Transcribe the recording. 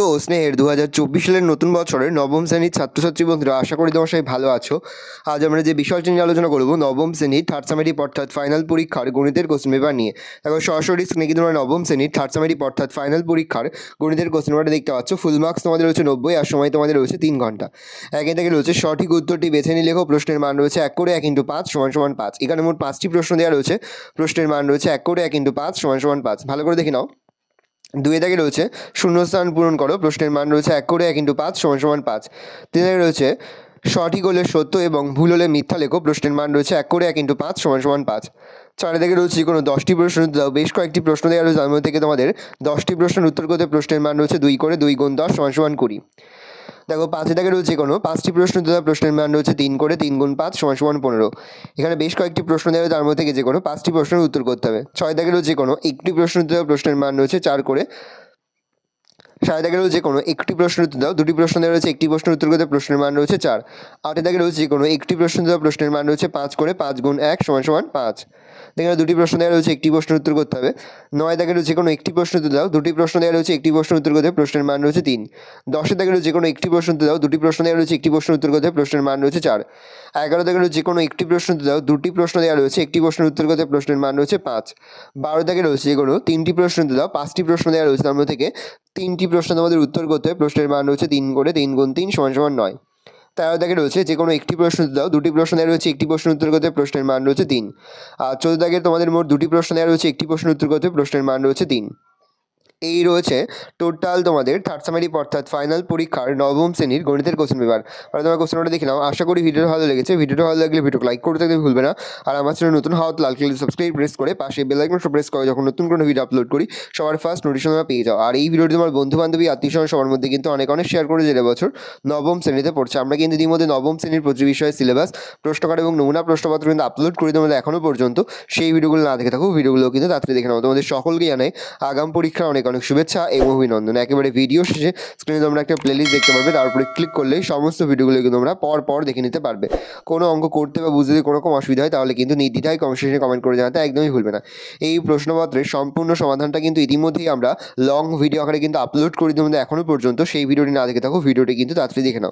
hello স্নেহের দু হাজার চব্বিশ সালের নতুন বছরের নবম শ্রেণীর ছাত্রছাত্রী বন্ধুরা আশা করি তোমার সবাই ভালো আছো আজ আমরা যে বিষয়টি নিয়ে আলোচনা করবো নবম শ্রেণীর থার্ড সামেটিভ অর্থাৎ ফাইনাল পরীক্ষার গণিতের কোশ্চেন পেপার নিয়ে দেখো সরাসরি স্নেহ তোমরা নবম শ্রেণীর থার্ড সামেটিভ অর্থাৎ ফাইনাল পরীক্ষার গণিতের কোশ্চেন পেপারটা দেখতে পাচ্ছ ফুল মার্কস তোমাদের রয়েছে নব্বই আর সময় তোমাদের রয়েছে তিন ঘন্টা একে থেকে রয়েছে সঠিক উত্তরটি বেছে নিয়ে লেখো প্রশ্নের মান রয়েছে এক করে এক ইন্টু পাঁচ সমান সমান পাঁচ এখানে মোট পাঁচটি প্রশ্ন দেওয়া রয়েছে প্রশ্নের মান রয়েছে এক করে এক ইন্টু পাঁচ সমান সমান পাঁচ ভালো করে দেখে নাও দুই দাগে রয়েছে শূন্যস্থান পূরণ করো প্রশ্নের মান রয়েছে এক করে এক ইন্টু পাঁচ সমান সমান পাঁচ তিন দাগে রয়েছে সঠিক হলে সত্য এবং ভুল হলে মিথ্যা লেখো প্রশ্নের মান রয়েছে এক করে এক ইন্টু পাঁচ সমান সমান পাঁচ চার থেকে রয়েছে কোনো দশটি প্রশ্ন দাও বেশ কয়েকটি প্রশ্ন দেওয়া রয়েছে তার মধ্যে থেকে তোমাদের দশটি প্রশ্নের উত্তর করতে প্রশ্নের মান রয়েছে দুই করে দুই গুণ দশ সমান সমান কুড়ি দেখো পাঁচে দাগে রয়েছে কোনো পাঁচটি প্রশ্ন দেওয়া প্রশ্নের মান রয়েছে তিন করে তিন গুণ পাঁচ সমান সমান পনেরো এখানে বেশ কয়েকটি প্রশ্ন দেওয়া তার মধ্যে যে কোনো পাঁচটি প্রশ্নের উত্তর করতে হবে ছয় দাগের রয়েছে কোনো একটি প্রশ্ন দেওয়া প্রশ্নের মান রয়েছে চার করে সাড়ে দাগে রয়েছে কোনো একটি প্রশ্ন উত্তর দাও দুটি প্রশ্ন দেওয়া রয়েছে একটি প্রশ্ন উত্তর করতে প্রশ্নের মান রয়েছে চার আটে দাগে রয়েছে কোনো একটি প্রশ্ন দেওয়া প্রশ্নের মান রয়েছে পাঁচ করে পাঁচ গুণ এক সমান সমান পাঁচ দেখেন দুটি প্রশ্ন দেওয়া রয়েছে একটি প্রশ্নের উত্তর করতে হবে নয় দাগের যে কোনো একটি প্রশ্ন উত্তর দাও দুটি প্রশ্ন দেওয়া রয়েছে একটি প্রশ্নের উত্তর করতে প্রশ্নের মান রয়েছে তিন দশের দাগের যে কোনো একটি প্রশ্ন উত্তর দাও দুটি প্রশ্ন দেওয়া রয়েছে একটি প্রশ্নের উত্তর করতে প্রশ্নের মান রয়েছে চার এগারো দাগের যে কোনো একটি প্রশ্ন উত্তর দাও দুটি প্রশ্ন দেওয়া রয়েছে একটি প্রশ্নের উত্তর করতে প্রশ্নের মান রয়েছে পাঁচ বারো দাগের রয়েছে যে কোনো তিনটি প্রশ্ন উত্তর দাও পাঁচটি প্রশ্ন দেওয়া রয়েছে তার মধ্যে থেকে তিনটি প্রশ্ন তোমাদের উত্তর করতে প্রশ্নের মান রয়েছে তিন করে তিন গুণ তিন সমান সমান নয় তেরো দাগে রয়েছে যে কোনো একটি প্রশ্ন দাও দুটি প্রশ্ন দেওয়া রয়েছে একটি প্রশ্ন উত্তর করতে প্রশ্নের মান রয়েছে তিন আর চোদ্দ দাগে তোমাদের মোট দুটি প্রশ্ন দেওয়া রয়েছে একটি প্রশ্ন উত্তর করতে প্রশ্নের মান রয়েছে তিন এই রয়েছে টোটাল তোমাদের থার্ড সামারি অর্থাৎ ফাইনাল পরীক্ষার নবম শ্রেণীর গণিতের কোশ্চেন পেপার আর তোমার কোশ্চেনটা নাও আশা করি ভিডিওটা ভালো লেগেছে ভিডিওটা ভালো লাগলে ভিডিও লাইক করতে তুমি ভুলবে না আর আমার চ্যানেল নতুন হাওয়া লাল ক্লিক সাবস্ক্রাইব প্রেস করে পাশে বেল আইকন প্রেস করে যখন নতুন কোনো ভিডিও আপলোড করি সবার ফার্স্ট নোটিশন তোমরা পেয়ে যাও আর এই ভিডিওটি তোমার বন্ধু বান্ধবী আত্মীয় সবার মধ্যে কিন্তু অনেক অনেক শেয়ার করে যে বছর নবম শ্রেণীতে পড়ছে আমরা কিন্তু ইতিমধ্যে নবম শ্রেণীর প্রতি বিষয়ে সিলেবাস প্রশ্নকার এবং নমুনা প্রশ্নপত্র কিন্তু আপলোড করে তোমাদের এখনও পর্যন্ত সেই ভিডিওগুলো না দেখে থাকো ভিডিওগুলো কিন্তু তাড়াতাড়ি দেখে নাও তোমাদের সকলকে জানাই আগাম পরীক্ষা অনেক অনেক শুভেচ্ছা এবং অভিনন্দন একেবারে ভিডিও শেষে স্ক্রিনে তোমরা একটা প্লেলিস্ট দেখতে পারবে তার উপরে ক্লিক করলেই সমস্ত ভিডিওগুলো কিন্তু তোমরা পর পর দেখে নিতে পারবে কোনো অঙ্ক করতে বা বুঝতে যদি রকম অসুবিধা হয় তাহলে কিন্তু নির্দ্বিধায় কমেন্ট কমেন্ট করে জানাতে একদমই ভুলবে না এই প্রশ্নপত্রের সম্পূর্ণ সমাধানটা কিন্তু ইতিমধ্যেই আমরা লং ভিডিও আকারে কিন্তু আপলোড করে তোমাদের এখনও পর্যন্ত সেই ভিডিওটি না দেখে থাকো ভিডিওটি কিন্তু তাড়াতাড়ি দেখে নাও